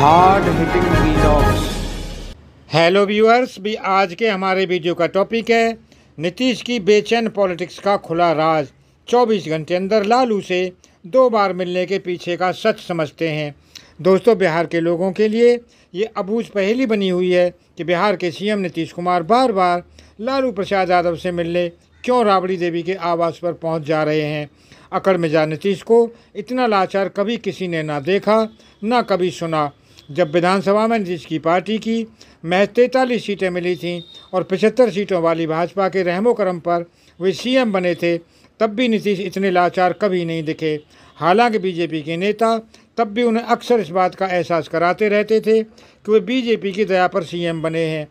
hard hitting hello viewers भी आज के हमारे वीडियो का टॉपिक है नीतीश की बेचैन पॉलिटिक्स का खुला राज 24 घंटे अंदर लालू से दो बार मिलने के पीछे का सच समझते हैं दोस्तों बिहार के लोगों के लिए ये अबूझ पहली बनी हुई है कि बिहार के सीएम नीतीश कुमार बार बार लालू प्रसाद यादव से मिलने क्यों राबड़ी देवी के आवास पर पहुंच जा रहे हैं अकड़ मिजाज नीतीश को इतना लाचार कभी किसी ने ना देखा ना कभी सुना जब विधानसभा में नीतीश की पार्टी की महज तैंतालीस सीटें मिली थीं और पचहत्तर सीटों वाली भाजपा के रहमो करम पर वे सीएम बने थे तब भी नीतीश इतने लाचार कभी नहीं दिखे हालांकि बीजेपी के नेता तब भी उन्हें अक्सर इस बात का एहसास कराते रहते थे कि वे बीजेपी की दया पर सी बने हैं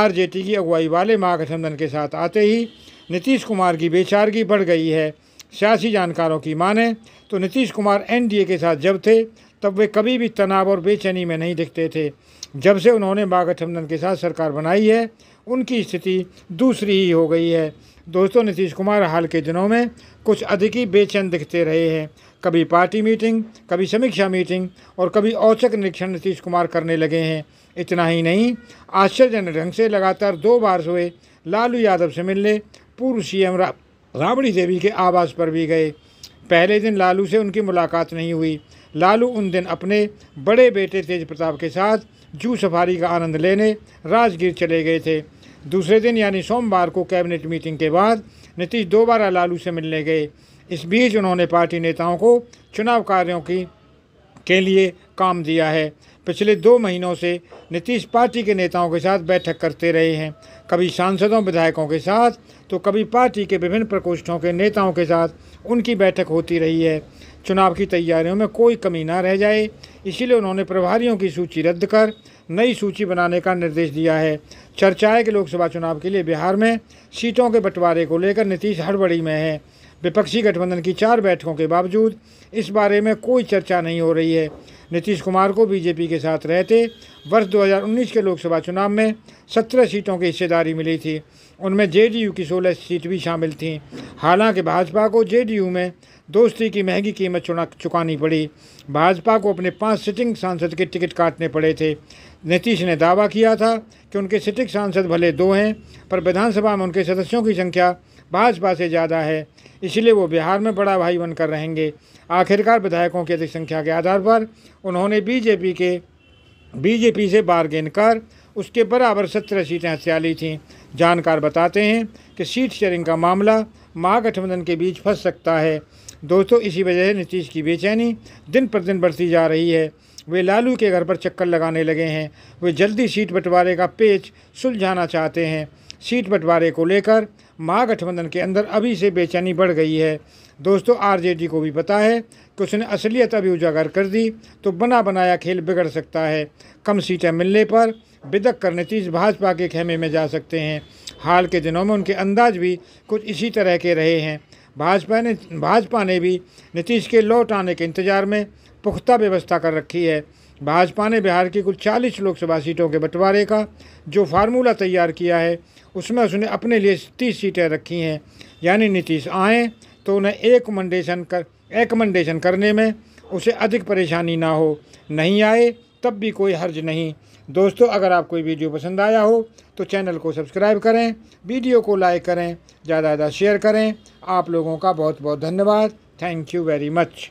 आर की अगुवाई वाले महागठबंधन के साथ आते ही नीतीश कुमार की बेचारगी बढ़ गई है सियासी जानकारों की माने तो नीतीश कुमार एनडीए के साथ जब थे तब वे कभी भी तनाव और बेचैनी में नहीं दिखते थे जब से उन्होंने बागठबंधन के साथ सरकार बनाई है उनकी स्थिति दूसरी ही हो गई है दोस्तों नीतीश कुमार हाल के दिनों में कुछ अधिक ही बेचैन दिखते रहे हैं कभी पार्टी मीटिंग कभी समीक्षा मीटिंग और कभी औचक निरीक्षण नीतीश कुमार करने लगे हैं इतना ही नहीं आश्चर्यजनक ढंग से लगातार दो बार हुए लालू यादव से मिलने पूर्व सीएम रा, राबड़ी देवी के आवास पर भी गए पहले दिन लालू से उनकी मुलाकात नहीं हुई लालू उन दिन अपने बड़े बेटे तेज प्रताप के साथ जू सफारी का आनंद लेने राजगीर चले गए थे दूसरे दिन यानी सोमवार को कैबिनेट मीटिंग के बाद नीतीश दोबारा लालू से मिलने गए इस बीच उन्होंने पार्टी नेताओं को चुनाव कार्यों की के लिए काम दिया है पिछले दो महीनों से नीतीश पार्टी के नेताओं के साथ बैठक करते रहे हैं कभी सांसदों विधायकों के साथ तो कभी पार्टी के विभिन्न प्रकोष्ठों के नेताओं के साथ उनकी बैठक होती रही है चुनाव की तैयारियों में कोई कमी ना रह जाए इसीलिए उन्होंने प्रभारियों की सूची रद्द कर नई सूची बनाने का निर्देश दिया है चर्चा है कि लोकसभा चुनाव के लिए बिहार में सीटों के बंटवारे को लेकर नीतीश हड़बड़ी में है विपक्षी गठबंधन की चार बैठकों के बावजूद इस बारे में कोई चर्चा नहीं हो रही है नीतीश कुमार को बीजेपी के साथ रहते वर्ष 2019 के लोकसभा चुनाव में 17 सीटों की हिस्सेदारी मिली थी उनमें जेडीयू की 16 सीट भी शामिल थीं हालांकि भाजपा को जेडीयू में दोस्ती की महंगी कीमत चुना चुकानी पड़ी भाजपा को अपने पांच सिटिंग सांसद के टिकट काटने पड़े थे नीतीश ने दावा किया था कि उनके सिटिंग सांसद भले दो हैं पर विधानसभा में उनके सदस्यों की संख्या भाजपा से ज़्यादा है इसलिए वो बिहार में बड़ा भाई बनकर रहेंगे आखिरकार विधायकों की अधिक संख्या के आधार पर उन्होंने बीजेपी के बीजेपी से बारगेन कर उसके बराबर सत्रह सीटें हत्या ली थीं जानकार बताते हैं कि सीट शेयरिंग का मामला महागठबंधन के बीच फंस सकता है दोस्तों इसी वजह से नीतीश की बेचैनी दिन पर दिन बढ़ती जा रही है वे लालू के घर पर चक्कर लगाने लगे हैं वे जल्दी सीट बंटवारे का पेच सुलझाना चाहते हैं सीट बंटवारे को लेकर महागठबंधन के अंदर अभी से बेचैनी बढ़ गई है दोस्तों आरजेडी को भी पता है कि उसने असलियत अभी उजागर कर दी तो बना बनाया खेल बिगड़ सकता है कम सीटें मिलने पर बिदक कर नीतीश भाजपा के खेमे में जा सकते हैं हाल के दिनों में उनके अंदाज भी कुछ इसी तरह के रहे हैं भाजपा ने भाजपा ने भी नीतीश के लौट आने के इंतज़ार में पुख्ता व्यवस्था कर रखी है भाजपा ने बिहार की कुल 40 लोकसभा सीटों के बंटवारे का जो फार्मूला तैयार किया है उसमें उसने अपने लिए तीस सीटें रखी हैं यानी नीतीश आएँ तो उन्हें एक मंडेशन कर एकमंडेशन करने में उसे अधिक परेशानी ना हो नहीं आए तब भी कोई हर्ज नहीं दोस्तों अगर आपको वीडियो पसंद आया हो तो चैनल को सब्सक्राइब करें वीडियो को लाइक करें ज़्यादा ज़्यादा शेयर करें आप लोगों का बहुत बहुत धन्यवाद थैंक यू वेरी मच